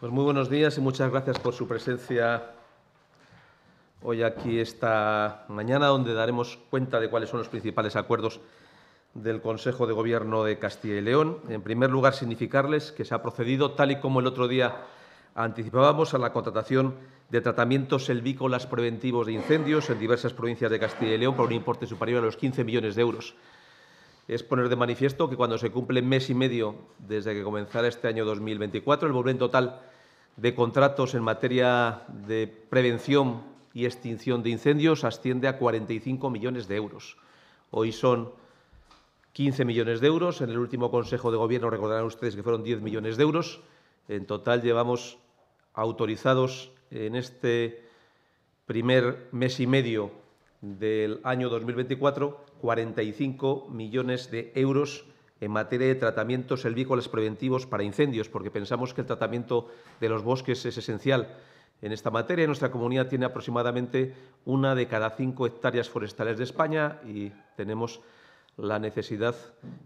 Pues muy buenos días y muchas gracias por su presencia hoy aquí esta mañana, donde daremos cuenta de cuáles son los principales acuerdos del Consejo de Gobierno de Castilla y León. En primer lugar, significarles que se ha procedido, tal y como el otro día anticipábamos, a la contratación de tratamientos selvícolas preventivos de incendios en diversas provincias de Castilla y León por un importe superior a los 15 millones de euros es poner de manifiesto que cuando se cumple mes y medio desde que comenzara este año 2024, el volumen total de contratos en materia de prevención y extinción de incendios asciende a 45 millones de euros. Hoy son 15 millones de euros. En el último Consejo de Gobierno recordarán ustedes que fueron 10 millones de euros. En total llevamos autorizados en este primer mes y medio del año 2024 45 millones de euros en materia de tratamientos herbícolas preventivos para incendios, porque pensamos que el tratamiento de los bosques es esencial. En esta materia, nuestra comunidad tiene aproximadamente una de cada cinco hectáreas forestales de España y tenemos la necesidad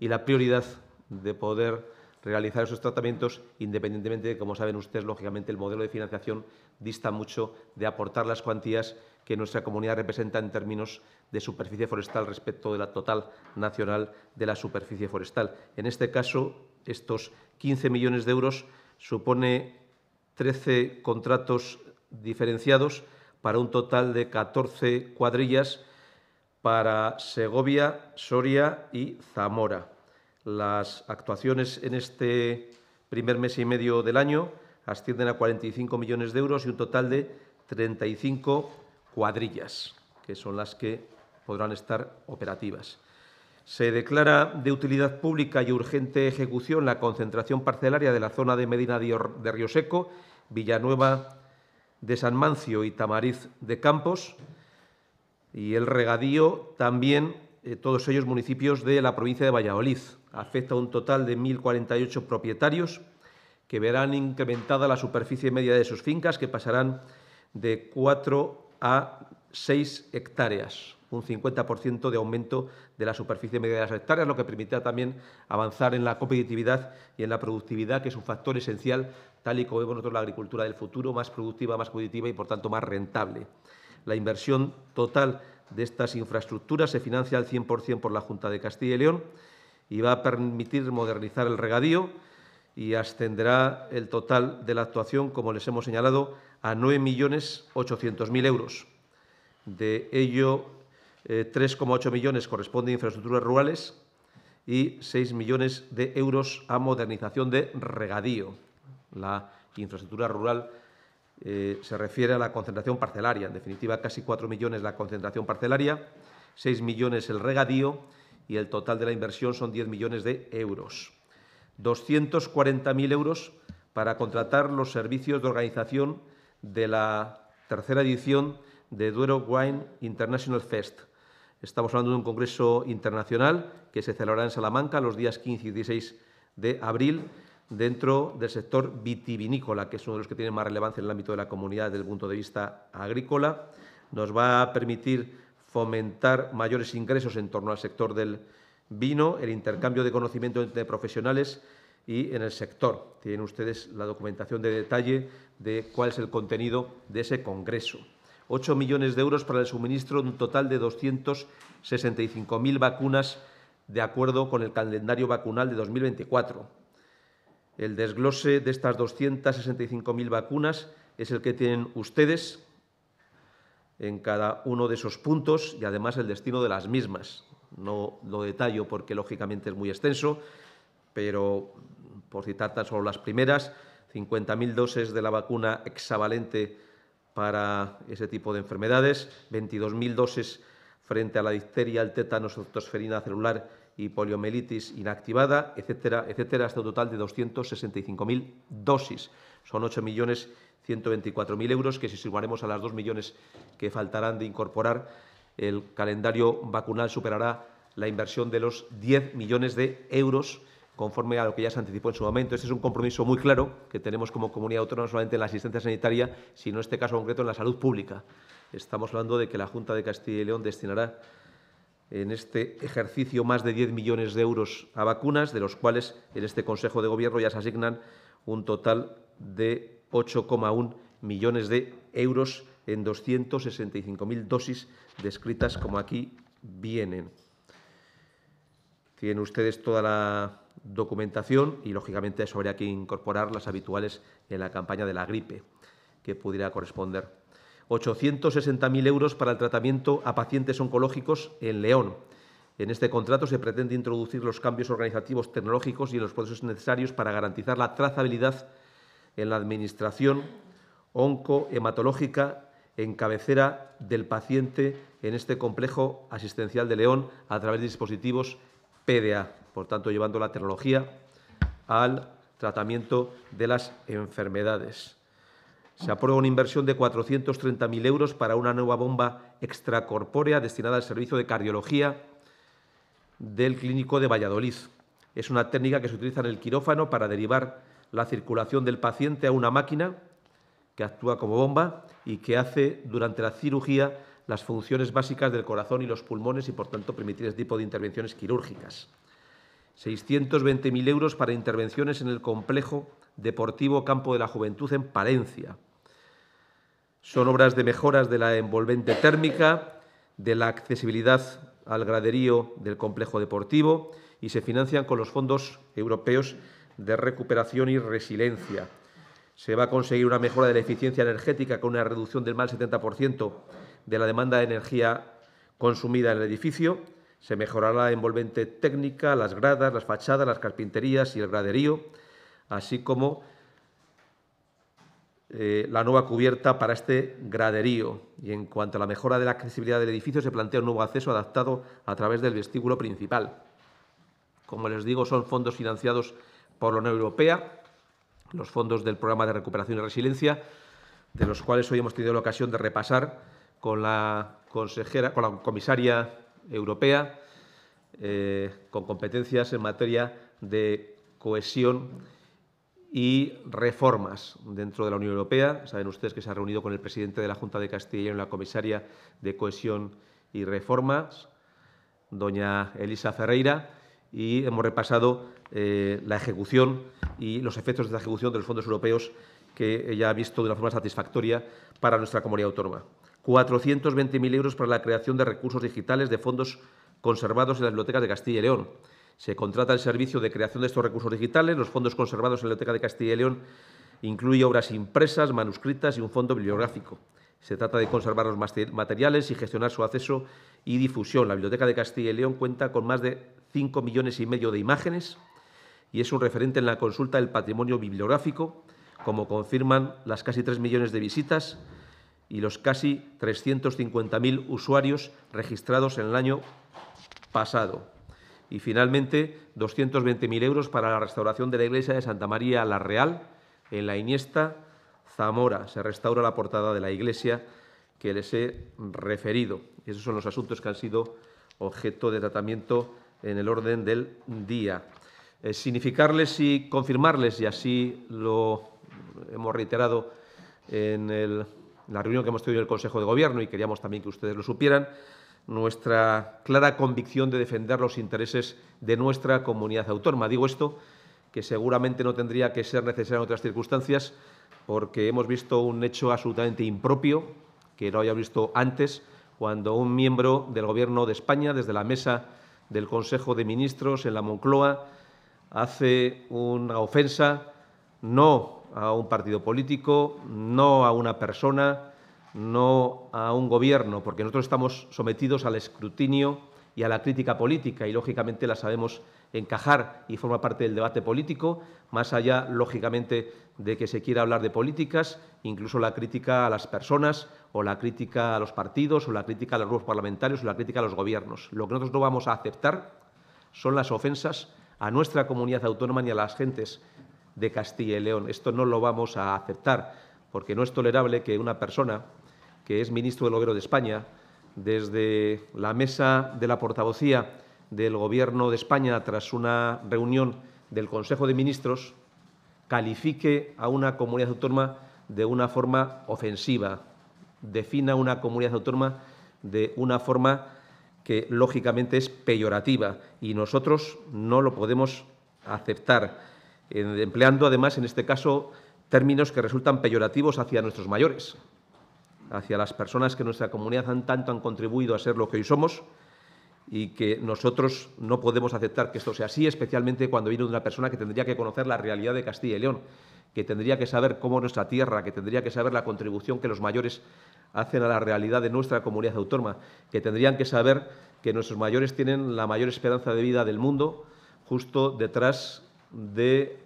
y la prioridad de poder realizar esos tratamientos, independientemente de, como saben ustedes, lógicamente, el modelo de financiación dista mucho de aportar las cuantías que nuestra comunidad representa en términos de superficie forestal respecto de la total nacional de la superficie forestal. En este caso, estos 15 millones de euros supone 13 contratos diferenciados para un total de 14 cuadrillas para Segovia, Soria y Zamora. Las actuaciones en este primer mes y medio del año ascienden a 45 millones de euros y un total de 35 cuadrillas, que son las que podrán estar operativas. Se declara de utilidad pública y urgente ejecución la concentración parcelaria de la zona de Medina de Río Seco, Villanueva de San Mancio y Tamariz de Campos, y el regadío también, eh, todos ellos municipios de la provincia de Valladolid. Afecta a un total de 1.048 propietarios que verán incrementada la superficie media de sus fincas, que pasarán de 4 a 6 hectáreas, un 50% de aumento de la superficie media de las hectáreas, lo que permitirá también avanzar en la competitividad y en la productividad, que es un factor esencial, tal y como vemos nosotros la agricultura del futuro, más productiva, más competitiva y, por tanto, más rentable. La inversión total de estas infraestructuras se financia al 100% por la Junta de Castilla y León y va a permitir modernizar el regadío, y ascenderá el total de la actuación, como les hemos señalado, a 9.800.000 euros. De ello, 3,8 eh, millones corresponde a infraestructuras rurales y 6 millones de euros a modernización de regadío. La infraestructura rural eh, se refiere a la concentración parcelaria, en definitiva casi 4 millones la concentración parcelaria, 6 millones el regadío y el total de la inversión son 10 millones de euros. 240.000 euros para contratar los servicios de organización de la tercera edición de Duero Wine International Fest. Estamos hablando de un congreso internacional que se celebrará en Salamanca los días 15 y 16 de abril dentro del sector vitivinícola, que es uno de los que tiene más relevancia en el ámbito de la comunidad desde el punto de vista agrícola. Nos va a permitir fomentar mayores ingresos en torno al sector del vino, el intercambio de conocimiento entre profesionales y en el sector. Tienen ustedes la documentación de detalle de cuál es el contenido de ese congreso. 8 millones de euros para el suministro de un total de 265.000 vacunas de acuerdo con el calendario vacunal de 2024. El desglose de estas 265.000 vacunas es el que tienen ustedes en cada uno de esos puntos y además el destino de las mismas no lo detallo porque lógicamente es muy extenso, pero por citar tan solo las primeras, 50.000 dosis de la vacuna exavalente para ese tipo de enfermedades, 22.000 dosis frente a la difteria, el tétanos, tosferina celular y poliomielitis inactivada, etcétera, etcétera, hasta un total de 265.000 dosis. Son 8.124.000 euros que si sumaremos a las 2 millones que faltarán de incorporar, el calendario vacunal superará la inversión de los 10 millones de euros conforme a lo que ya se anticipó en su momento. Este es un compromiso muy claro que tenemos como comunidad autónoma, no solamente en la asistencia sanitaria, sino en este caso concreto en la salud pública. Estamos hablando de que la Junta de Castilla y León destinará en este ejercicio más de 10 millones de euros a vacunas, de los cuales en este Consejo de Gobierno ya se asignan un total de 8,1 millones de euros en 265.000 dosis descritas como aquí vienen. Tienen ustedes toda la documentación y, lógicamente, eso habría que incorporar las habituales en la campaña de la gripe que pudiera corresponder. 860.000 euros para el tratamiento a pacientes oncológicos en León. En este contrato se pretende introducir los cambios organizativos, tecnológicos y los procesos necesarios para garantizar la trazabilidad en la administración oncohematológica en cabecera del paciente en este complejo asistencial de León a través de dispositivos PDA, por tanto llevando la tecnología al tratamiento de las enfermedades. Se aprueba una inversión de 430.000 euros para una nueva bomba extracorpórea destinada al servicio de cardiología del Clínico de Valladolid. Es una técnica que se utiliza en el quirófano para derivar la circulación del paciente a una máquina que actúa como bomba y que hace durante la cirugía las funciones básicas del corazón y los pulmones y, por tanto, permitir este tipo de intervenciones quirúrgicas. 620.000 euros para intervenciones en el complejo deportivo Campo de la Juventud en Palencia. Son obras de mejoras de la envolvente térmica, de la accesibilidad al graderío del complejo deportivo y se financian con los fondos europeos de recuperación y resiliencia. Se va a conseguir una mejora de la eficiencia energética con una reducción del mal 70% de la demanda de energía consumida en el edificio. Se mejorará la envolvente técnica, las gradas, las fachadas, las carpinterías y el graderío, así como eh, la nueva cubierta para este graderío. Y en cuanto a la mejora de la accesibilidad del edificio, se plantea un nuevo acceso adaptado a través del vestíbulo principal. Como les digo, son fondos financiados por la Unión Europea los fondos del programa de recuperación y resiliencia, de los cuales hoy hemos tenido la ocasión de repasar con la consejera, con la comisaria europea, eh, con competencias en materia de cohesión y reformas dentro de la Unión Europea. Saben ustedes que se ha reunido con el presidente de la Junta de Castilla y la comisaria de cohesión y reformas, doña Elisa Ferreira, y hemos repasado eh, la ejecución y los efectos de la ejecución de los fondos europeos que ella ha visto de una forma satisfactoria para nuestra comunidad autónoma. 420.000 euros para la creación de recursos digitales de fondos conservados en las bibliotecas de Castilla y León. Se contrata el servicio de creación de estos recursos digitales. Los fondos conservados en la Biblioteca de Castilla y León incluye obras impresas, manuscritas y un fondo bibliográfico. Se trata de conservar los materiales y gestionar su acceso y difusión. La Biblioteca de Castilla y León cuenta con más de 5 millones y medio de imágenes, y es un referente en la consulta del patrimonio bibliográfico, como confirman las casi tres millones de visitas y los casi 350.000 usuarios registrados en el año pasado. Y finalmente, 220.000 euros para la restauración de la iglesia de Santa María la Real en la Iniesta, Zamora. Se restaura la portada de la iglesia que les he referido. Esos son los asuntos que han sido objeto de tratamiento en el orden del día. Eh, significarles y confirmarles, y así lo hemos reiterado en, la reunión que hemos tenido en el Consejo de Gobierno y queríamos también que ustedes lo supieran, nuestra clara convicción de defender los intereses de nuestra comunidad autónoma. Digo esto que seguramente no tendría que ser necesario en otras circunstancias, porque hemos visto un hecho absolutamente impropio, que no había visto antes, cuando un miembro del Gobierno de España, desde la mesa del Consejo de Ministros en la Moncloa, hace una ofensa no a un partido político, no a una persona, no a un gobierno, porque nosotros estamos sometidos al escrutinio y a la crítica política y lógicamente la sabemos encajar y forma parte del debate político, más allá lógicamente de que se quiera hablar de políticas, incluso la crítica a las personas o la crítica a los partidos o la crítica a los grupos parlamentarios o la crítica a los gobiernos. Lo que nosotros no vamos a aceptar son las ofensas a nuestra comunidad autónoma ni a las gentes de Castilla y León. Esto no lo vamos a aceptar, porque no es tolerable que una persona que es ministro del Gobierno de España, desde la mesa de la portavocía del Gobierno de España, tras una reunión del Consejo de Ministros, califique a una comunidad autónoma de una forma ofensiva, defina una comunidad autónoma de una forma que lógicamente es peyorativa y nosotros no lo podemos aceptar, empleando además en este caso términos que resultan peyorativos hacia nuestros mayores, hacia las personas que en nuestra comunidad han tanto han contribuido a ser lo que hoy somos, y que nosotros no podemos aceptar que esto sea así, especialmente cuando viene de una persona que tendría que conocer la realidad de Castilla y León, que tendría que saber cómo nuestra tierra, que tendría que saber la contribución que los mayores hacen a la realidad de nuestra comunidad autónoma, que tendrían que saber que nuestros mayores tienen la mayor esperanza de vida del mundo, justo detrás de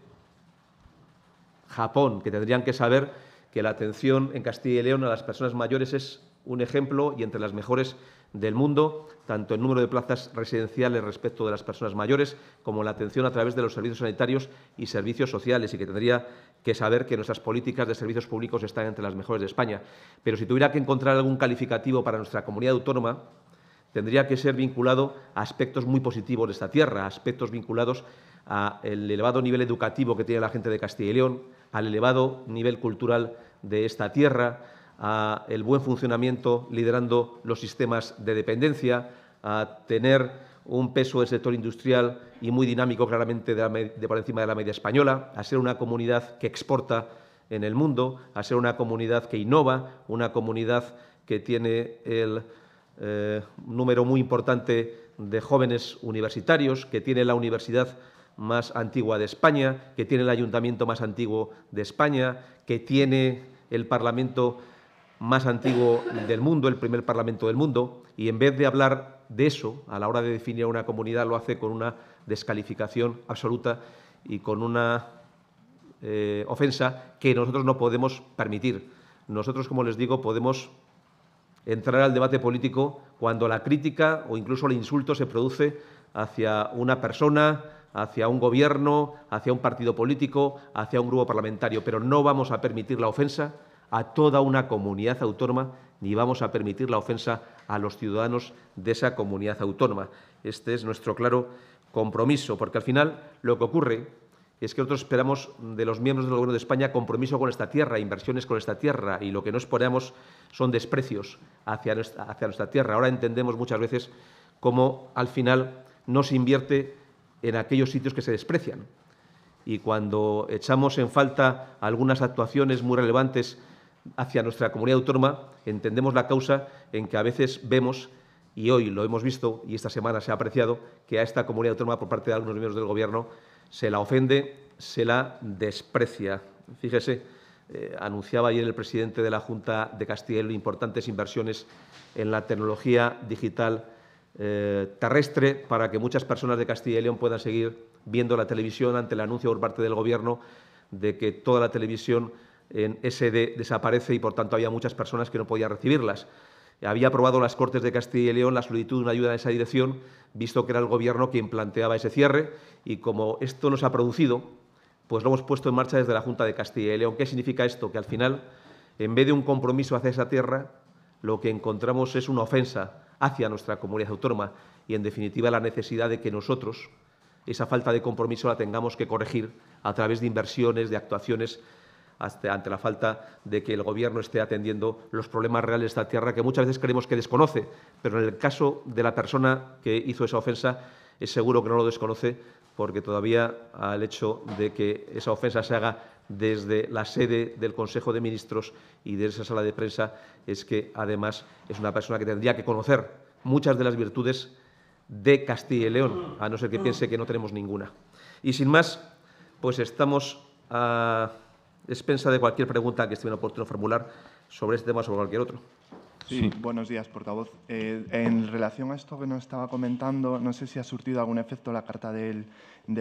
Japón, que tendrían que saber que la atención en Castilla y León a las personas mayores es un ejemplo y entre las mejores del mundo, tanto el número de plazas residenciales respecto de las personas mayores como la atención a través de los servicios sanitarios y servicios sociales, y que tendría que saber que nuestras políticas de servicios públicos están entre las mejores de España. Pero si tuviera que encontrar algún calificativo para nuestra comunidad autónoma, tendría que ser vinculado a aspectos muy positivos de esta tierra, aspectos vinculados al elevado nivel educativo que tiene la gente de Castilla y León, al elevado nivel cultural de esta tierra, a el buen funcionamiento liderando los sistemas de dependencia, a tener un peso del sector industrial y muy dinámico claramente de por encima de la media española, a ser una comunidad que exporta en el mundo, a ser una comunidad que innova, una comunidad que tiene el eh, número muy importante de jóvenes universitarios, que tiene la universidad más antigua de España, que tiene el ayuntamiento más antiguo de España, que tiene el Parlamento más antiguo del mundo, el primer parlamento del mundo, y en vez de hablar de eso, a la hora de definir a una comunidad, lo hace con una descalificación absoluta y con una eh, ofensa que nosotros no podemos permitir. Nosotros, como les digo, podemos entrar al debate político cuando la crítica o incluso el insulto se produce hacia una persona, hacia un gobierno, hacia un partido político, hacia un grupo parlamentario, pero no vamos a permitir la ofensa a toda una comunidad autónoma ni vamos a permitir la ofensa a los ciudadanos de esa comunidad autónoma. Este es nuestro claro compromiso, porque al final lo que ocurre es que nosotros esperamos de los miembros del Gobierno de España compromiso con esta tierra, inversiones con esta tierra, y lo que no esperamos son desprecios hacia hacia nuestra tierra. Ahora entendemos muchas veces cómo al final no se invierte en aquellos sitios que se desprecian. Y cuando echamos en falta algunas actuaciones muy relevantes hacia nuestra comunidad autónoma, entendemos la causa en que a veces vemos, y hoy lo hemos visto, y esta semana se ha apreciado, que a esta comunidad autónoma por parte de algunos miembros del Gobierno se la ofende, se la desprecia. Fíjese, eh, anunciaba ayer el presidente de la Junta de Castilla y León importantes inversiones en la tecnología digital eh, terrestre para que muchas personas de Castilla y León puedan seguir viendo la televisión ante el anuncio por parte del Gobierno de que toda la televisión en SD desaparece y por tanto había muchas personas que no podían recibirlas. Había aprobado las Cortes de Castilla y León la solicitud de una ayuda en esa dirección, visto que era el Gobierno quien planteaba ese cierre, y como esto no se ha producido, pues lo hemos puesto en marcha desde la Junta de Castilla y León. ¿Qué significa esto? Que al final, en vez de un compromiso hacia esa tierra, lo que encontramos es una ofensa hacia nuestra comunidad autónoma y, en definitiva, la necesidad de que nosotros esa falta de compromiso la tengamos que corregir a través de inversiones, de actuaciones ante la falta de que el Gobierno esté atendiendo los problemas reales de esta tierra que muchas veces creemos que desconoce, pero en el caso de la persona que hizo esa ofensa es seguro que no lo desconoce porque todavía al hecho de que esa ofensa se haga desde la sede del Consejo de Ministros y de esa sala de prensa es que además es una persona que tendría que conocer muchas de las virtudes de Castilla y León, a no ser que piense que no tenemos ninguna. Y sin más, pues estamos a Despensa de cualquier pregunta que esté bien oportuno formular sobre este tema o sobre cualquier otro. Sí, buenos días, portavoz. Eh, en relación a esto que nos estaba comentando, no sé si ha surtido algún efecto la carta del,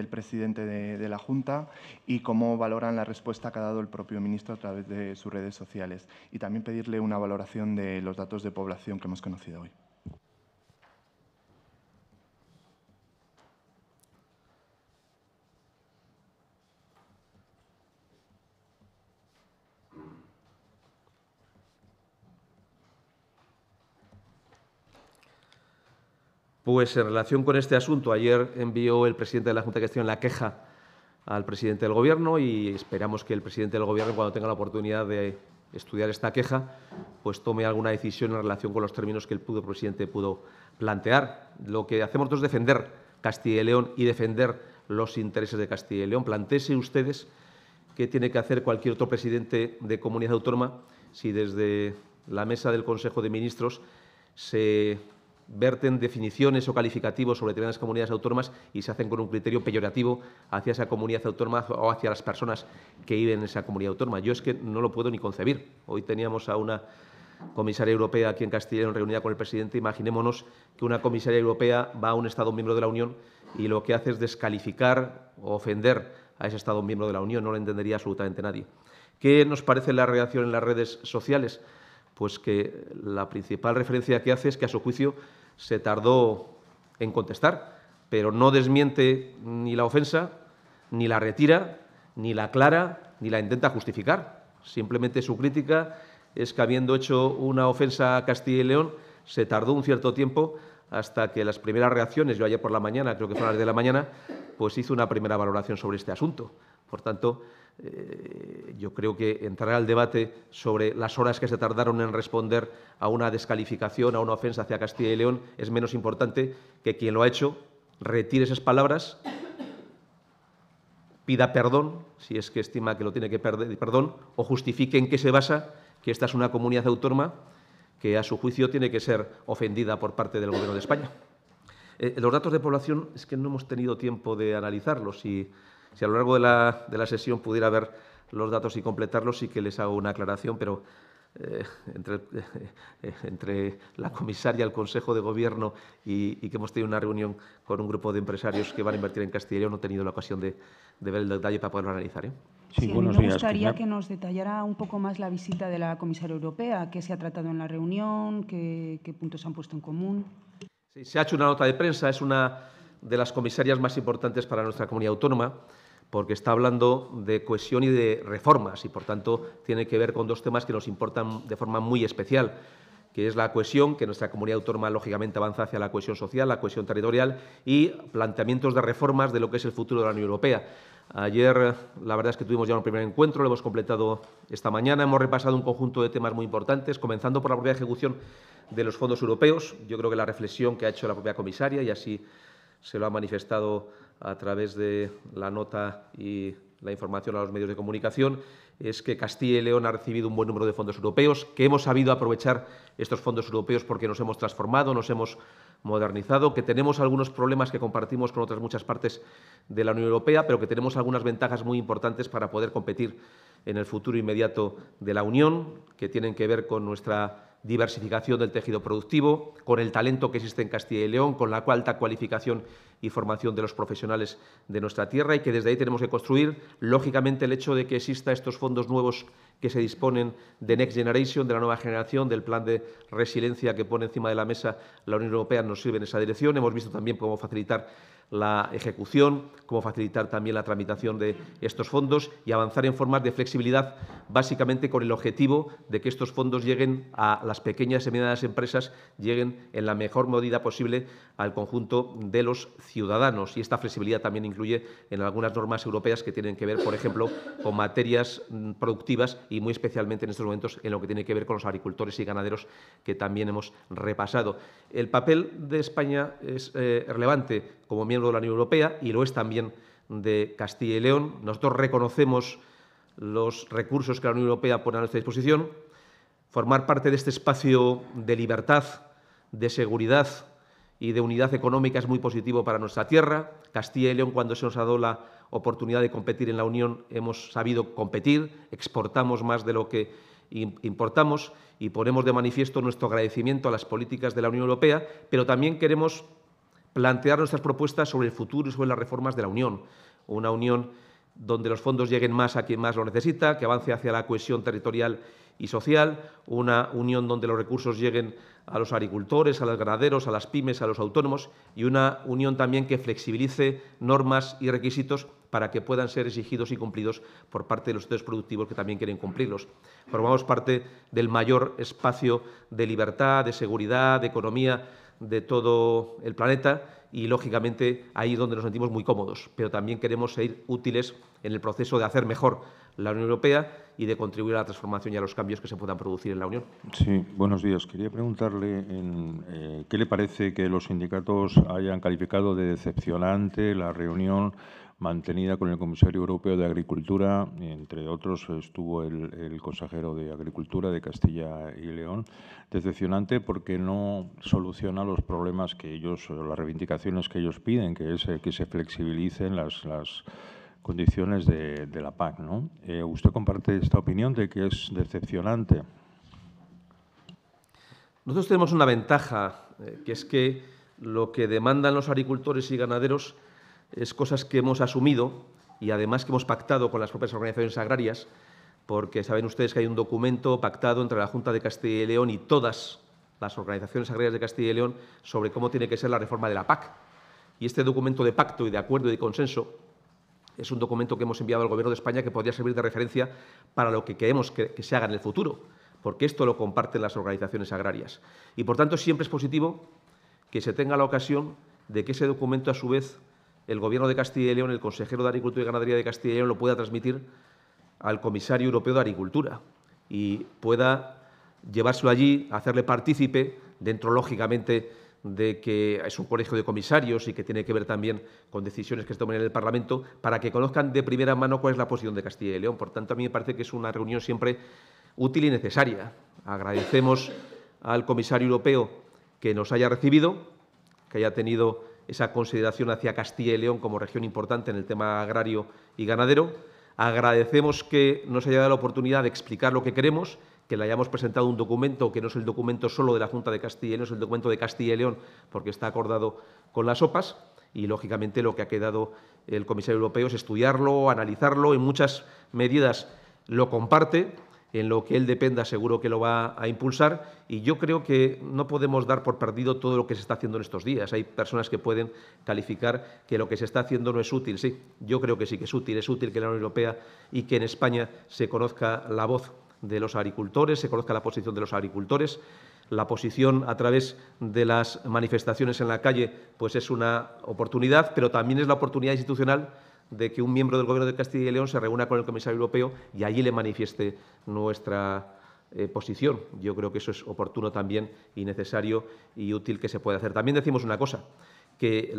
presidente de, de, la Junta y cómo valoran la respuesta que ha dado el propio ministro a través de sus redes sociales. Y también pedirle una valoración de los datos de población que hemos conocido hoy. Pues en relación con este asunto, ayer envió el presidente de la Junta de Gestión la queja al presidente del Gobierno y esperamos que el presidente del Gobierno, cuando tenga la oportunidad de estudiar esta queja, pues tome alguna decisión en relación con los términos que el presidente pudo plantear. Lo que hacemos nosotros es defender Castilla y León y defender los intereses de Castilla y León. Plantese ustedes qué tiene que hacer cualquier otro presidente de comunidad autónoma si desde la mesa del Consejo de Ministros se verten definiciones o calificativos sobre determinadas comunidades autónomas y se hacen con un criterio peyorativo hacia esa comunidad autónoma o hacia las personas que viven en esa comunidad autónoma. Yo es que no lo puedo ni concebir. Hoy teníamos a una comisaria europea aquí en en reunida con el presidente. Imaginémonos que una comisaria europea va a un Estado miembro de la Unión y lo que hace es descalificar o ofender a ese Estado miembro de la Unión. No lo entendería absolutamente nadie. ¿Qué nos parece la reacción en las redes sociales? pues que la principal referencia que hace es que a su juicio se tardó en contestar, pero no desmiente ni la ofensa, ni la retira, ni la aclara, ni la intenta justificar. Simplemente su crítica es que habiendo hecho una ofensa a Castilla y León, se tardó un cierto tiempo hasta que las primeras reacciones, yo ayer por la mañana, creo que a las de la mañana, pues hizo una primera valoración sobre este asunto. Por tanto, eh, yo creo que entrar al debate sobre las horas que se tardaron en responder a una descalificación, a una ofensa hacia Castilla y León, es menos importante que quien lo ha hecho retire esas palabras, pida perdón, si es que estima que lo tiene que perder, perdón, o justifique en qué se basa que esta es una comunidad autónoma que a su juicio tiene que ser ofendida por parte del Gobierno de España. Eh, los datos de población es que no hemos tenido tiempo de analizarlos y si a lo largo de la, sesión pudiera ver los datos y completarlos, sí que les hago una aclaración, pero eh, eh, entre, la comisaria, el Consejo de Gobierno y, que hemos tenido una reunión con un grupo de empresarios que van a invertir en Castilla y León, no he tenido la ocasión de, ver el detalle para poderlo analizar. ¿eh? Sí, me gustaría que nos detallara un poco más la visita de la comisaria europea, qué se ha tratado en la reunión, qué, puntos puntos han puesto en común. Sí, se ha hecho una nota de prensa, es una de las comisarias más importantes para nuestra comunidad autónoma porque está hablando de cohesión y de reformas y, por tanto, tiene que ver con dos temas que nos importan de forma muy especial, que es la cohesión, que nuestra comunidad autónoma lógicamente avanza hacia la cohesión social, la cohesión territorial y planteamientos de reformas de lo que es el futuro de la Unión Europea. Ayer, la verdad es que tuvimos ya un primer encuentro, lo hemos completado esta mañana, hemos repasado un conjunto de temas muy importantes, comenzando por la propia ejecución de los fondos europeos. Yo creo que la reflexión que ha hecho la propia comisaria, y así se lo ha manifestado a través de la nota y la información a los medios de comunicación es que Castilla y León ha recibido un buen número de fondos europeos, que hemos sabido aprovechar estos fondos europeos porque nos hemos transformado, nos hemos modernizado, que tenemos algunos problemas que compartimos con otras muchas partes de la Unión Europea, pero que tenemos algunas ventajas muy importantes para poder competir en el futuro inmediato de la Unión, que tienen que ver con nuestra diversificación del tejido productivo, con el talento que existe en Castilla y León, con la alta cualificación y formación de los profesionales de nuestra tierra y que desde ahí tenemos que construir. Lógicamente, el hecho de que exista estos fondos nuevos que se disponen de Next Generation, de la nueva generación, del plan de resiliencia que pone encima de la mesa la Unión Europea nos sirve en esa dirección. Hemos visto también cómo facilitar la ejecución, cómo facilitar también la tramitación de estos fondos y avanzar en formas de flexibilidad, básicamente con el objetivo de que estos fondos lleguen a las pequeñas y medianas empresas, lleguen en la mejor medida posible al conjunto de los ciudadanos. Y esta flexibilidad también incluye en algunas normas europeas que tienen que ver, por ejemplo, con materias mm, productivas y muy especialmente en estos momentos en lo que tiene que ver con los agricultores y ganaderos que también hemos repasado. El papel de España es eh, relevante como miembro de la Unión Europea y lo es también de Castilla y León. Nosotros reconocemos los recursos que la Unión Europea pone a nuestra disposición. Formar parte de este espacio de libertad, de seguridad y de unidad económica es muy positivo para nuestra tierra. Castilla y León, cuando se nos ha dado la oportunidad de competir en la Unión, hemos sabido competir, exportamos más de lo que importamos y ponemos de manifiesto nuestro agradecimiento a las políticas de la Unión Europea, pero también queremos plantear nuestras propuestas sobre el futuro y sobre las reformas de la Unión. Una Unión donde los fondos lleguen más a quien más lo necesita, que avance hacia la cohesión territorial y social, una unión donde los recursos lleguen a los agricultores, a los ganaderos, a las pymes, a los autónomos y una unión también que flexibilice normas y requisitos para que puedan ser exigidos y cumplidos por parte de los sectores productivos que también quieren cumplirlos. Formamos parte del mayor espacio de libertad, de seguridad, de economía de todo el planeta y lógicamente ahí donde nos sentimos muy cómodos, pero también queremos ser útiles en el proceso de hacer mejor la Unión Europea y de contribuir a la transformación y a los cambios que se puedan producir en la Unión. Sí, buenos días. Quería preguntarle eh, qué le parece que los sindicatos hayan calificado de decepcionante la reunión mantenida con el comisario europeo de Agricultura, entre otros estuvo el, consejero de Agricultura de Castilla y León, decepcionante porque no soluciona los problemas que ellos, las reivindicaciones que ellos piden, que es eh, que se flexibilicen las, condiciones de, la PAC. ¿no? Eh, ¿Usted comparte esta opinión de que es decepcionante? Nosotros tenemos una ventaja, eh, que es que lo que demandan los agricultores y ganaderos es cosas que hemos asumido y además que hemos pactado con las propias organizaciones agrarias, porque saben ustedes que hay un documento pactado entre la Junta de Castilla y León y todas las organizaciones agrarias de Castilla y León sobre cómo tiene que ser la reforma de la PAC. Y este documento de pacto y de acuerdo y de consenso es un documento que hemos enviado al Gobierno de España que podría servir de referencia para lo que queremos que, que se haga en el futuro, porque esto lo comparten las organizaciones agrarias. Y, por tanto, siempre es positivo que se tenga la ocasión de que ese documento, a su vez, el Gobierno de Castilla y León, el consejero de Agricultura y Ganadería de Castilla y León lo pueda transmitir al comisario europeo de Agricultura y pueda llevárselo allí, hacerle partícipe, dentro lógicamente de que es un colegio de comisarios y que tiene que ver también con decisiones que se tomen en el Parlamento, para que conozcan de primera mano cuál es la posición de Castilla y León. Por tanto, a mí me parece que es una reunión siempre útil y necesaria. Agradecemos al comisario europeo que nos haya recibido, que haya tenido esa consideración hacia Castilla y León como región importante en el tema agrario y ganadero. Agradecemos que nos haya dado la oportunidad de explicar lo que queremos, que le hayamos presentado un documento que no es el documento solo de la Junta de Castilla y León, es el documento de Castilla y León, porque está acordado con las OPAs. Y, lógicamente, lo que ha quedado el comisario europeo es estudiarlo, analizarlo. En muchas medidas lo comparte, en lo que él dependa seguro que lo va a impulsar y yo creo que no podemos dar por perdido todo lo que se está haciendo en estos días. Hay personas que pueden calificar que lo que se está haciendo no es útil. Sí, yo creo que sí que es útil. Es útil que la Unión Europea y que en España se conozca la voz de los agricultores, se conozca la posición de los agricultores. La posición a través de las manifestaciones en la calle pues es una oportunidad, pero también es la oportunidad institucional de que un miembro del Gobierno de Castilla y León se reúna con el comisario europeo y allí le manifieste nuestra eh, posición. Yo creo que eso es oportuno también y necesario y útil que se pueda hacer. También decimos una cosa, que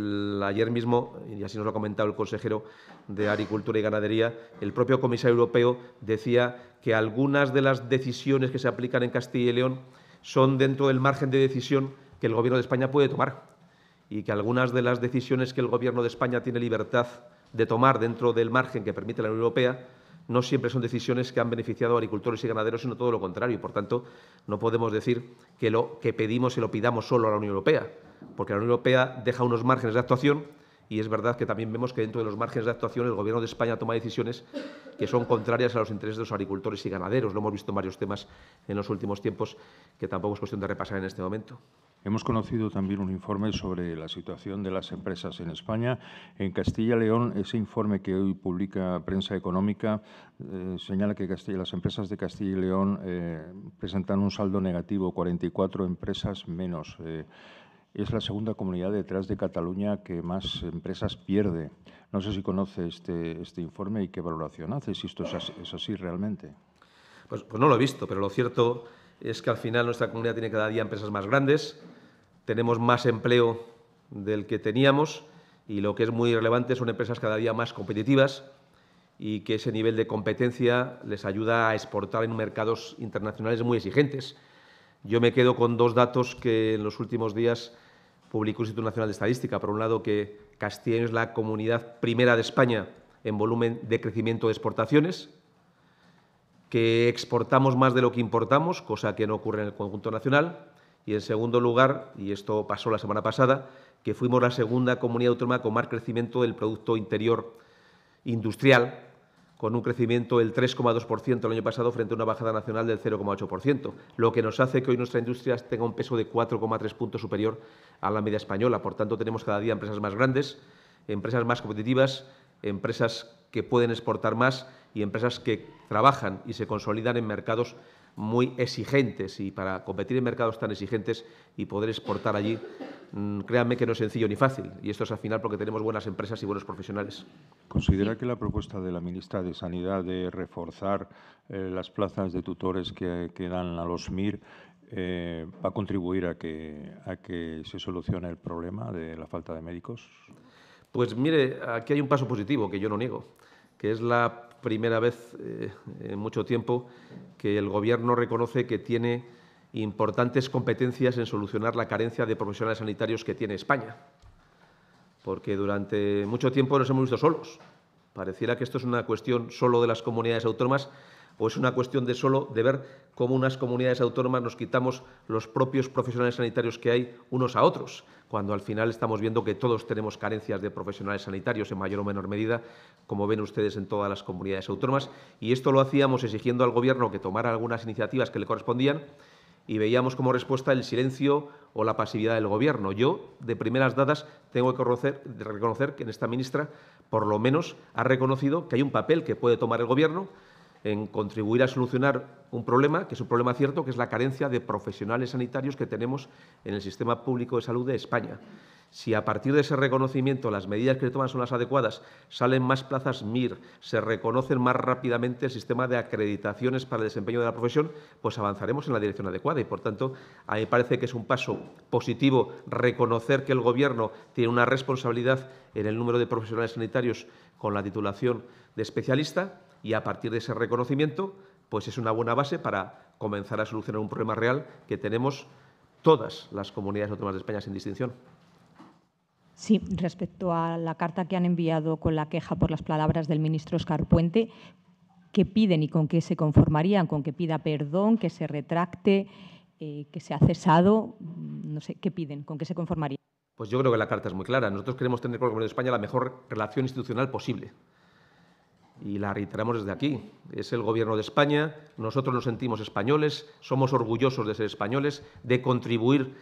ayer mismo, y así nos lo ha comentado el consejero de Agricultura y Ganadería, el propio comisario europeo decía que algunas de las decisiones que se aplican en Castilla y León son dentro del margen de decisión que el Gobierno de España puede tomar y que algunas de las decisiones que el Gobierno de España tiene libertad de tomar dentro del margen que permite la Unión Europea no siempre son decisiones que han beneficiado a agricultores y ganaderos, sino todo lo contrario. Y, por tanto, no podemos decir que lo que pedimos se lo pidamos solo a la Unión Europea, porque la Unión Europea deja unos márgenes de actuación y es verdad que también vemos que dentro de los márgenes de actuación el Gobierno de España toma decisiones que son contrarias a los intereses de los agricultores y ganaderos. Lo hemos visto en varios temas en los últimos tiempos que tampoco es cuestión de repasar en este momento. Hemos conocido también un informe sobre la situación de las empresas en España. En Castilla y León, ese informe que hoy publica Prensa Económica eh, señala que las empresas de Castilla y León eh, presentan un saldo negativo, 44 empresas menos. Eh, es la segunda comunidad detrás de Cataluña que más empresas pierde. No sé si conoce este, este informe y qué valoración hace, si esto es así, realmente. Pues, pues, no lo he visto, pero lo cierto es que al final nuestra comunidad tiene cada día empresas más grandes, tenemos más empleo del que teníamos y lo que es muy relevante son empresas cada día más competitivas y que ese nivel de competencia les ayuda a exportar en mercados internacionales muy exigentes yo me quedo con dos datos que en los últimos días publicó el Instituto Nacional de Estadística. Por un lado, que Castilla es la comunidad primera de España en volumen de crecimiento de exportaciones, que exportamos más de lo que importamos, cosa que no ocurre en el conjunto nacional. Y en segundo lugar, y esto pasó la semana pasada, que fuimos la segunda comunidad autónoma con más crecimiento del Producto Interior Industrial con un crecimiento del 3,2% el año pasado frente a una bajada nacional del 0,8%, lo que nos hace que hoy nuestra industria tenga un peso de 4,3 puntos superior a la media española. Por tanto, tenemos cada día empresas más grandes, empresas más competitivas, empresas que pueden exportar más y empresas que trabajan y se consolidan en mercados muy exigentes y para competir en mercados tan exigentes y poder exportar allí, mm, créanme que no es sencillo ni fácil. Y esto es al final porque tenemos buenas empresas y buenos profesionales. ¿Considera que la propuesta de la ministra de Sanidad de reforzar eh, las plazas de tutores que, dan a los MIR eh, va a contribuir a que, a que se solucione el problema de la falta de médicos? Pues mire, aquí hay un paso positivo que yo no niego que es la primera vez eh, en mucho tiempo que el Gobierno reconoce que tiene importantes competencias en solucionar la carencia de profesionales sanitarios que tiene España, porque durante mucho tiempo nos hemos visto solos. Pareciera que esto es una cuestión solo de las comunidades autónomas o es pues una cuestión de solo de ver cómo unas comunidades autónomas nos quitamos los propios profesionales sanitarios que hay unos a otros, cuando al final estamos viendo que todos tenemos carencias de profesionales sanitarios en mayor o menor medida, como ven ustedes en todas las comunidades autónomas, y esto lo hacíamos exigiendo al Gobierno que tomara algunas iniciativas que le correspondían y veíamos como respuesta el silencio o la pasividad del Gobierno. Yo, de primeras dadas, tengo que reconocer, reconocer, que en esta ministra, por lo menos, ha reconocido que hay un papel que puede tomar el Gobierno, en contribuir a solucionar un problema, que es un problema cierto, que es la carencia de profesionales sanitarios que tenemos en el sistema público de salud de España. Si a partir de ese reconocimiento las medidas que se toman son las adecuadas, salen más plazas MIR, se reconocen más rápidamente el sistema de acreditaciones para el desempeño de la profesión, pues avanzaremos en la dirección adecuada. Y, por tanto, a mí me parece que es un paso positivo reconocer que el Gobierno tiene una responsabilidad en el número de profesionales sanitarios con la titulación de especialista y a partir de ese reconocimiento, pues es una buena base para comenzar a solucionar un problema real que tenemos todas las comunidades autónomas de España sin distinción. Sí, respecto a la carta que han enviado con la queja por las palabras del ministro Oscar Puente, ¿qué piden y con qué se conformarían? ¿Con que pida perdón, que se retracte, eh, que se ha cesado? Mm, no sé, ¿qué piden? ¿Con qué se conformarían? Pues yo creo que la carta es muy clara. Nosotros queremos tener con el Gobierno de España la mejor relación institucional posible y la reiteramos desde aquí. Es el Gobierno de España, nosotros nos sentimos españoles, somos orgullosos de ser españoles, de contribuir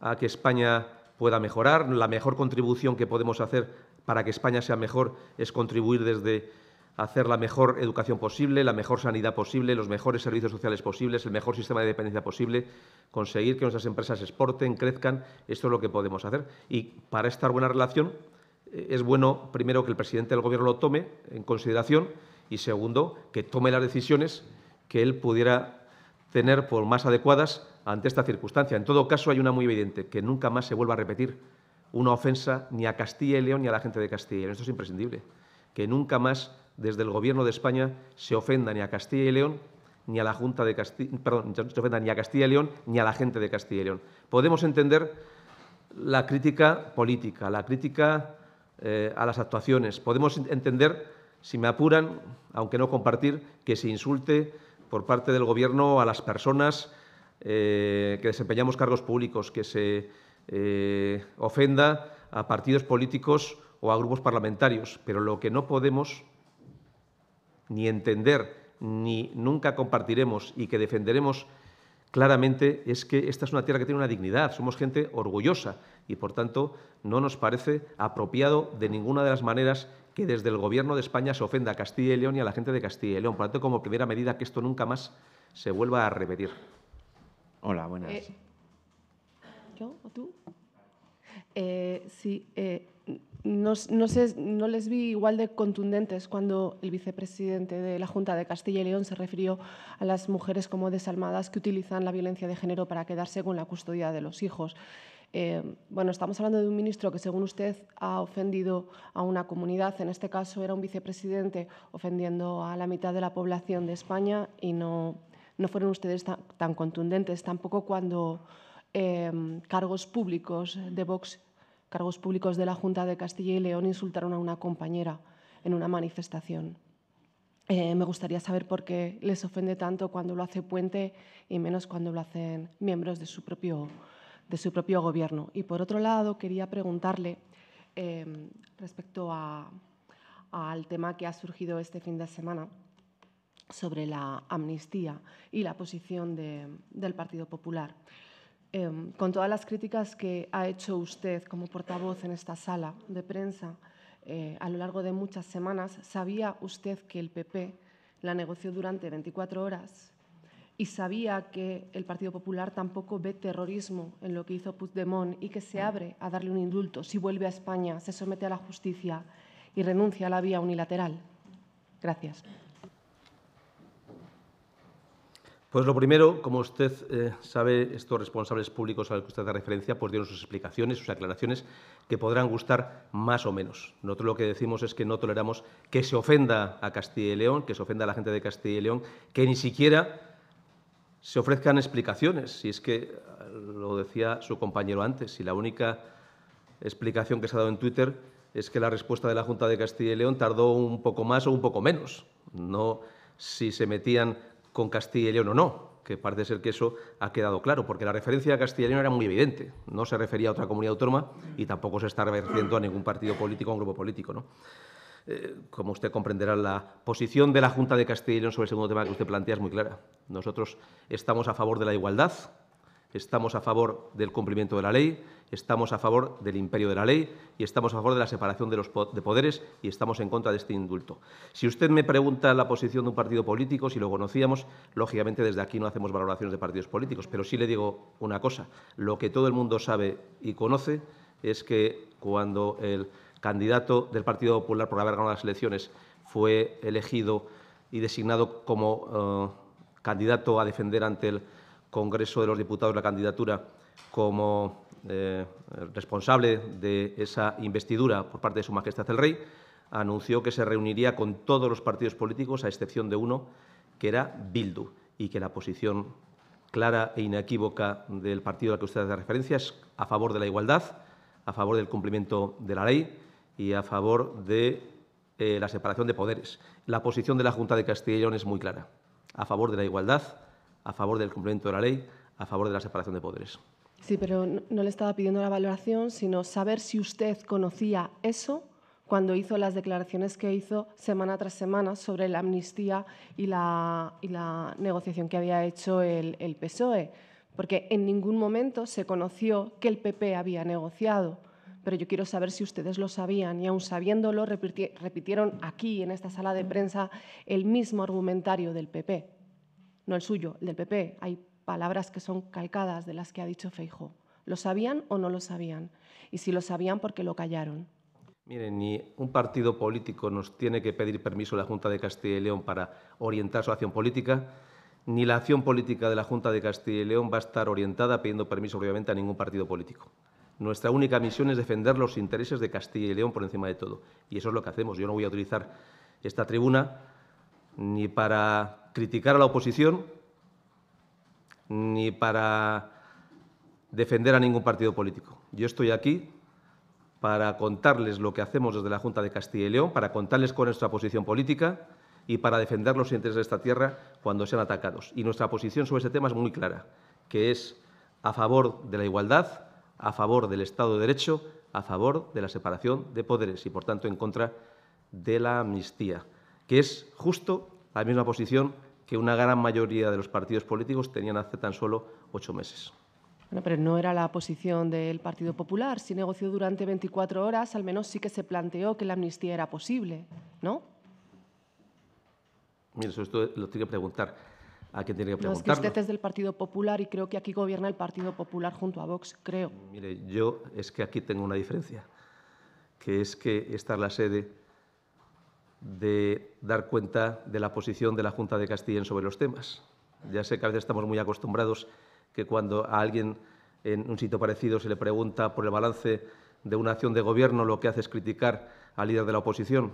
a que España pueda mejorar. La mejor contribución que podemos hacer para que España sea mejor es contribuir desde hacer la mejor educación posible, la mejor sanidad posible, los mejores servicios sociales posibles, el mejor sistema de dependencia posible, conseguir que nuestras empresas exporten, crezcan, esto es lo que podemos hacer. Y para esta buena relación es bueno, primero, que el presidente del Gobierno lo tome en consideración y, segundo, que tome las decisiones que él pudiera tener por más adecuadas ante esta circunstancia. En todo caso, hay una muy evidente, que nunca más se vuelva a repetir una ofensa ni a Castilla y León ni a la gente de Castilla y León. Esto es imprescindible. Que nunca más desde el Gobierno de España se ofenda ni a Castilla y León ni a la Junta de Castilla, perdón, se ofenda ni a Castilla y León ni a la gente de Castilla y León. Podemos entender la crítica política, la crítica eh, a las actuaciones. Podemos entender, si me apuran, aunque no compartir, que se insulte por parte del Gobierno a las personas eh, que desempeñamos cargos públicos, que se eh, ofenda a partidos políticos o a grupos parlamentarios. Pero lo que no podemos ni entender ni nunca compartiremos y que defenderemos claramente es que esta es una tierra que tiene una dignidad, somos gente orgullosa y por tanto no nos parece apropiado de ninguna de las maneras que desde el Gobierno de España se ofenda a Castilla y León y a la gente de Castilla y León. Por tanto, como primera medida, que esto nunca más se vuelva a repetir. Hola, buenas. Eh, ¿Yo o tú? Eh, sí, eh, no, les vi igual de contundentes cuando el vicepresidente de la Junta de Castilla y León se refirió a las mujeres como desalmadas que utilizan la violencia de género para quedarse con la custodia de los hijos. Eh, bueno, estamos hablando de un ministro que, según usted, ha ofendido a una comunidad. En este caso, era un vicepresidente ofendiendo a la mitad de la población de España y no, no fueron ustedes tan, contundentes, tampoco cuando eh, cargos públicos de Vox Cargos públicos de la Junta de Castilla y León insultaron a una compañera en una manifestación. Eh, me gustaría saber por qué les ofende tanto cuando lo hace Puente y menos cuando lo hacen miembros de su propio, gobierno. Y por otro lado, quería preguntarle eh, respecto al tema que ha surgido este fin de semana sobre la amnistía y la posición del Partido Popular. Em, con todas las críticas que ha hecho usted como portavoz en esta sala de prensa eh, a lo largo de muchas semanas, ¿sabía usted que el PP la negoció durante 24 horas? ¿Y sabía que el Partido Popular tampoco ve terrorismo en lo que hizo Puigdemont y que se abre a darle un indulto si vuelve a España, se somete a la justicia y renuncia a la vía unilateral? Gracias. Pues lo primero, como usted eh, sabe, estos responsables públicos a los que usted hace referencia pues dieron sus explicaciones, sus aclaraciones, que podrán gustar más o menos. Nosotros lo que decimos es que no toleramos que se ofenda a Castilla y León, que se ofenda a la gente de Castilla y León, que ni siquiera se ofrezcan explicaciones. Si es que, eh, lo decía su compañero antes, si la única explicación que se ha dado en Twitter es que la respuesta de la Junta de Castilla y León tardó un poco más o un poco menos. No si se metían con Castilla y León o no, que parece ser que eso ha quedado claro, porque la referencia a Castilla y León era muy evidente, no se refería a otra comunidad autónoma y tampoco se está refiriendo a ningún partido político o un grupo político. ¿no? Eh, como usted comprenderá, la posición de la Junta de Castilla y León sobre el segundo tema que usted plantea es muy clara. Nosotros estamos a favor de la igualdad, estamos a favor del cumplimiento de la ley, estamos a favor del imperio de la ley y estamos a favor de la separación de los poderes y estamos en contra de este indulto. Si usted me pregunta la posición de un partido político, si lo conocíamos, lógicamente desde aquí no hacemos valoraciones de partidos políticos, pero sí le digo una cosa, lo que todo el mundo sabe y conoce es que cuando el candidato del Partido Popular por haber ganado las elecciones fue elegido y designado como eh, candidato a defender ante el Congreso de los Diputados la candidatura como eh, responsable de esa investidura por parte de Su Majestad el Rey, anunció que se reuniría con todos los partidos políticos, a excepción de uno, que era Bildu, y que la posición clara e inequívoca del partido al que usted hace referencia es a favor de la igualdad, a favor del cumplimiento de la ley y a favor de eh, la separación de poderes. La posición de la Junta de Castellón es muy clara, a favor de la igualdad, a favor del cumplimiento de la ley, a favor de la separación de poderes. Sí, pero no, le estaba pidiendo la valoración, sino saber si usted conocía eso cuando hizo las declaraciones que hizo semana tras semana sobre la amnistía y la, negociación que había hecho el, PSOE. Porque en ningún momento se conoció que el PP había negociado pero yo quiero saber si ustedes lo sabían y aún sabiéndolo repitieron aquí en esta sala de prensa el mismo argumentario del PP no el suyo, el del PP. Hay palabras que son calcadas de las que ha dicho Feijóo. ¿Lo sabían o no lo sabían? Y si lo sabían, ¿por qué lo callaron? Miren, ni un partido político nos tiene que pedir permiso a la Junta de Castilla y León para orientar su acción política, ni la acción política de la Junta de Castilla y León va a estar orientada pidiendo permiso obviamente a ningún partido político. Nuestra única misión es defender los intereses de Castilla y León por encima de todo. Y eso es lo que hacemos. Yo no voy a utilizar esta tribuna ni para criticar a la oposición, ni para defender a ningún partido político. Yo estoy aquí para contarles lo que hacemos desde la Junta de Castilla y León, para contarles con nuestra posición política y para defender los intereses de esta tierra cuando sean atacados. Y nuestra posición sobre ese tema es muy clara, que es a favor de la igualdad, a favor del Estado de Derecho, a favor de la separación de poderes y, por tanto, en contra de la amnistía que es justo la misma posición que una gran mayoría de los partidos políticos tenían hace tan solo ocho meses. Bueno, pero no era la posición del Partido Popular. Si negoció durante 24 horas, al menos sí que se planteó que la amnistía era posible, ¿no? Mire, eso lo tiene que preguntar a quien tiene que preguntar. usted es del Partido Popular y creo que aquí gobierna el Partido Popular junto a Vox, creo. Mire, yo es que aquí tengo una diferencia, que es que esta es la sede de dar cuenta de la posición de la Junta de Castilla sobre los temas. Ya sé que a veces estamos muy acostumbrados que cuando a alguien en un sitio parecido se le pregunta por el balance de una acción de gobierno, lo que hace es criticar al líder de la oposición.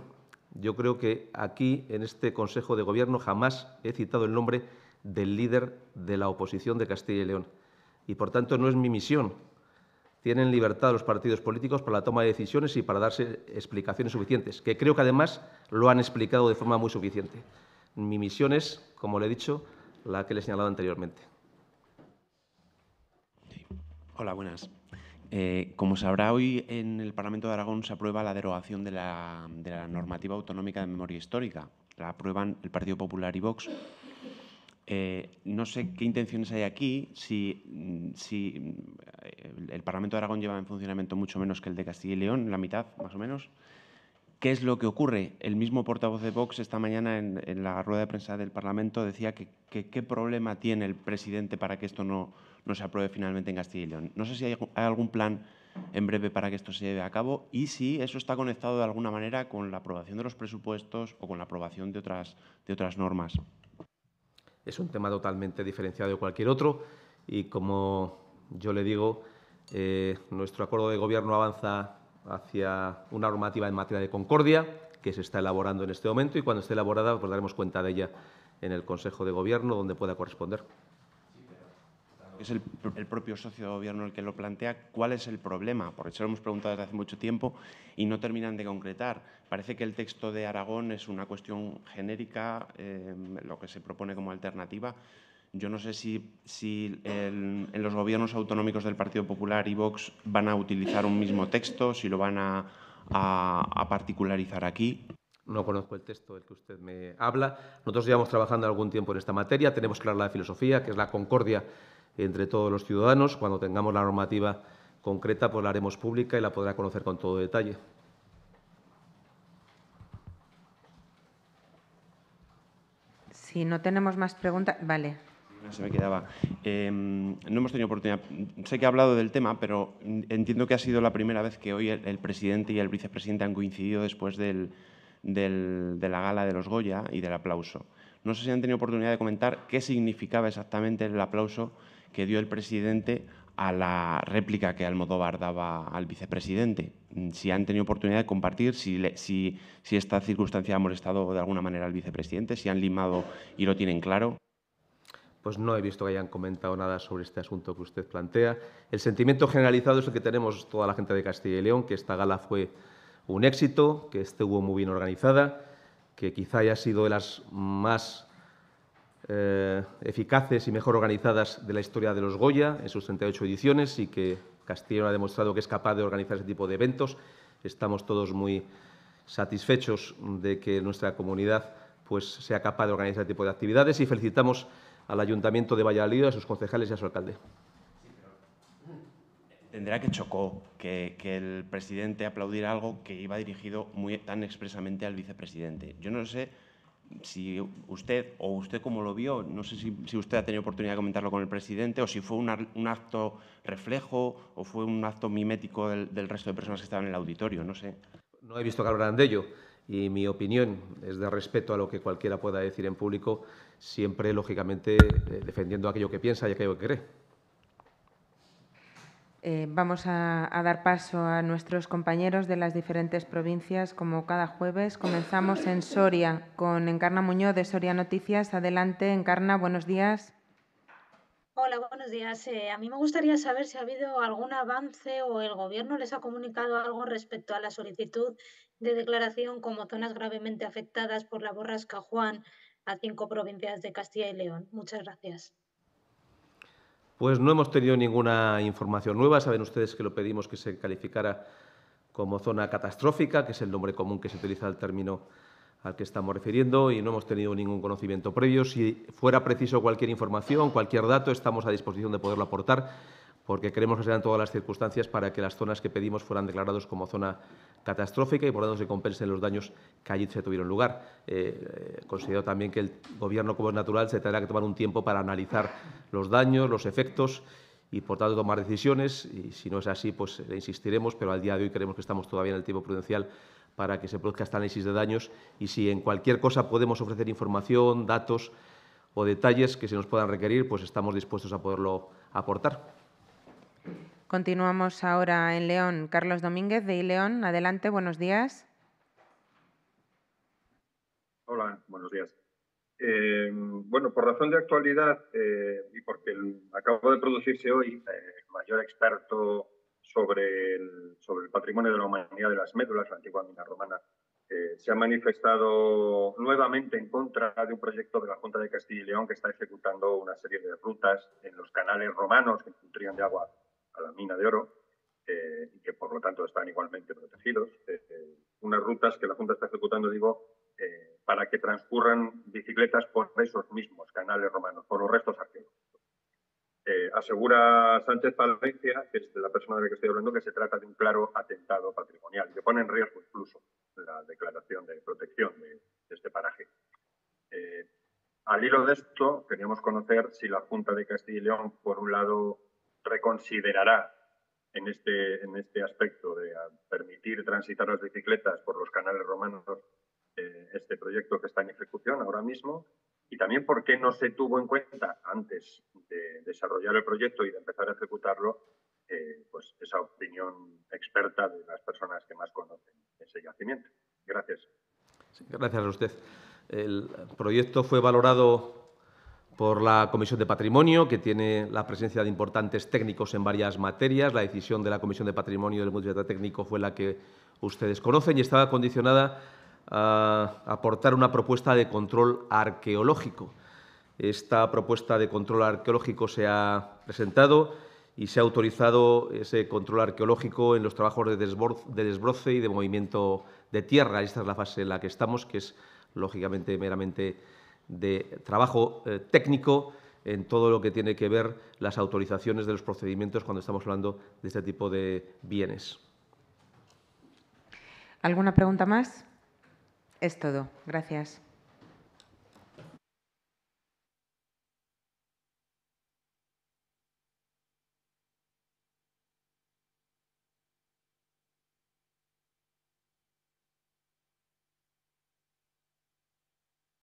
Yo creo que aquí, en este Consejo de Gobierno, jamás he citado el nombre del líder de la oposición de Castilla y León. Y, por tanto, no es mi misión tienen libertad los partidos políticos para la toma de decisiones y para darse explicaciones suficientes, que creo que además lo han explicado de forma muy suficiente. Mi misión es, como le he dicho, la que le he señalado anteriormente. Hola, buenas. Eh, como sabrá, hoy en el Parlamento de Aragón se aprueba la derogación de la, de la normativa autonómica de memoria histórica. La aprueban el Partido Popular y Vox. Eh, no sé qué intenciones hay aquí, si, mm, mm, el Parlamento de Aragón lleva en funcionamiento mucho menos que el de Castilla y León, la mitad más o menos. ¿Qué es lo que ocurre? El mismo portavoz de Vox esta mañana en, la rueda de prensa del Parlamento decía que, qué problema tiene el presidente para que esto no, se apruebe finalmente en Castilla y León. No sé si hay, hay algún plan en breve para que esto se lleve a cabo y si eso está conectado de alguna manera con la aprobación de los presupuestos o con la aprobación de otras, de otras normas es un tema totalmente diferenciado de cualquier otro y como yo le digo, eh, nuestro acuerdo de gobierno avanza hacia una normativa en materia de concordia que se está elaborando en este momento y cuando esté elaborada pues daremos cuenta de ella en el Consejo de Gobierno donde pueda corresponder es el, propio socio de gobierno el que lo plantea, ¿cuál es el problema? Porque se lo hemos preguntado desde hace mucho tiempo y no terminan de concretar. Parece que el texto de Aragón es una cuestión genérica, eh, lo que se propone como alternativa. Yo no sé si, en los gobiernos autonómicos del Partido Popular y Vox van a utilizar un mismo texto, si lo van a, particularizar aquí no conozco el texto del que usted me habla. Nosotros llevamos trabajando algún tiempo en esta materia, tenemos claro la filosofía, que es la concordia entre todos los ciudadanos. Cuando tengamos la normativa concreta, pues la haremos pública y la podrá conocer con todo detalle. Si no tenemos más preguntas, vale. No se me quedaba. Em, no hemos tenido oportunidad. Sé que ha hablado del tema, pero entiendo que ha sido la primera vez que hoy el, presidente y el vicepresidente han coincidido después de la gala de los Goya y del aplauso. No sé si han tenido oportunidad de comentar qué significaba exactamente el aplauso que dio el presidente a la réplica que Almodóvar daba al vicepresidente. Mm, si han tenido oportunidad de compartir, si, si, esta circunstancia ha molestado de alguna manera al vicepresidente, si han limado y lo tienen claro. Pues no he visto que hayan comentado nada sobre este asunto que usted plantea. El sentimiento generalizado es el que tenemos toda la gente de Castilla y León, que esta gala fue un éxito, que estuvo muy bien organizada, que quizá haya sido de las más eh, eficaces y mejor organizadas de la historia de los Goya en sus 38 ediciones y que Castillo ha demostrado que es capaz de organizar ese tipo de eventos. Estamos todos muy satisfechos de que nuestra comunidad pues, sea capaz de organizar ese tipo de actividades y felicitamos al Ayuntamiento de Valladolid, a sus concejales y a su alcalde. Tendrá que chocó que, el presidente aplaudiera algo que iba dirigido muy tan expresamente al vicepresidente. Yo no sé si usted o usted como lo vio, no sé si, usted ha tenido oportunidad de comentarlo con el presidente o si fue un, acto reflejo o fue un acto mimético del, del, resto de personas que estaban en el auditorio, no sé. No he visto que hablaran de ello y mi opinión es de respeto a lo que cualquiera pueda decir en público, siempre, lógicamente, eh, defendiendo aquello que piensa y aquello que cree. Eh, vamos a, dar paso a nuestros compañeros de las diferentes provincias, como cada jueves. Comenzamos en Soria con Encarna Muñoz de Soria Noticias. Adelante, Encarna, buenos días. Hola, buenos días. Eh, a mí me gustaría saber si ha habido algún avance o el Gobierno les ha comunicado algo respecto a la solicitud de declaración como zonas gravemente afectadas por la borrasca Juan a cinco provincias de Castilla y León. Muchas gracias. Pues no hemos tenido ninguna información nueva. Saben ustedes que lo pedimos que se calificara como zona catastrófica, que es el nombre común que se utiliza al término al que estamos refiriendo, y no hemos tenido ningún conocimiento previo. Si fuera preciso cualquier información, cualquier dato, estamos a disposición de poderlo aportar porque queremos que sean todas las circunstancias para que las zonas que pedimos fueran declaradas como zona catastrófica y por tanto se compensen los daños que allí se tuvieron lugar. Eh, eh, considero también que el Gobierno, como es natural, se tendrá que tomar un tiempo para analizar los daños, los efectos y por tanto tomar decisiones y si no es así pues le eh, insistiremos, pero al día de hoy creemos que estamos todavía en el tiempo prudencial para que se produzca este análisis de daños y si en cualquier cosa podemos ofrecer información, datos o detalles que se nos puedan requerir, pues estamos dispuestos a poderlo aportar. Continuamos ahora en León. Carlos Domínguez de León, adelante, buenos días. Hola, buenos días. Eh, bueno, por razón de actualidad eh, y porque acabo de producirse hoy eh, el mayor experto sobre el, sobre el patrimonio de la humanidad de las médulas, la antigua mina romana, se ha manifestado nuevamente en contra de un proyecto de la Junta de Castilla y León que está ejecutando una serie de rutas en los canales romanos que nutrían de agua la mina de oro eh, y que por lo tanto están igualmente protegidos. Eh, eh, unas rutas que la Junta está ejecutando, digo, para que transcurran bicicletas por esos mismos canales romanos, por los restos arqueológicos. asegura Sánchez Palencia, que es la persona de la que estoy hablando, que se trata de un claro atentado patrimonial, que pone en riesgo incluso la declaración de protección de, de este paraje. Al hilo de esto, queríamos conocer si la Junta de Castilla y León, por un lado, reconsiderará en este, en este aspecto de ah, permitir transitar las bicicletas por los canales romanos eh, este proyecto que está en ejecución ahora mismo y también por qué no se tuvo en cuenta antes de desarrollar el proyecto y de empezar a ejecutarlo eh, pues esa opinión experta de las personas que más conocen ese yacimiento. Gracias. gracias a usted. El proyecto fue valorado por la Comisión de Patrimonio, que tiene la presencia de importantes técnicos en varias materias. La decisión de la Comisión de Patrimonio del punto técnico fue la que ustedes conocen y estaba condicionada a aportar una propuesta de control arqueológico. Esta propuesta de control arqueológico se ha presentado y se ha autorizado ese control arqueológico en los trabajos de, desbroce y de movimiento de tierra. Esta es la fase en la que estamos, que es lógicamente meramente de trabajo eh, técnico en todo lo que tiene que ver las autorizaciones de los procedimientos cuando estamos hablando de este tipo de bienes. ¿Alguna pregunta más? Es todo. Gracias.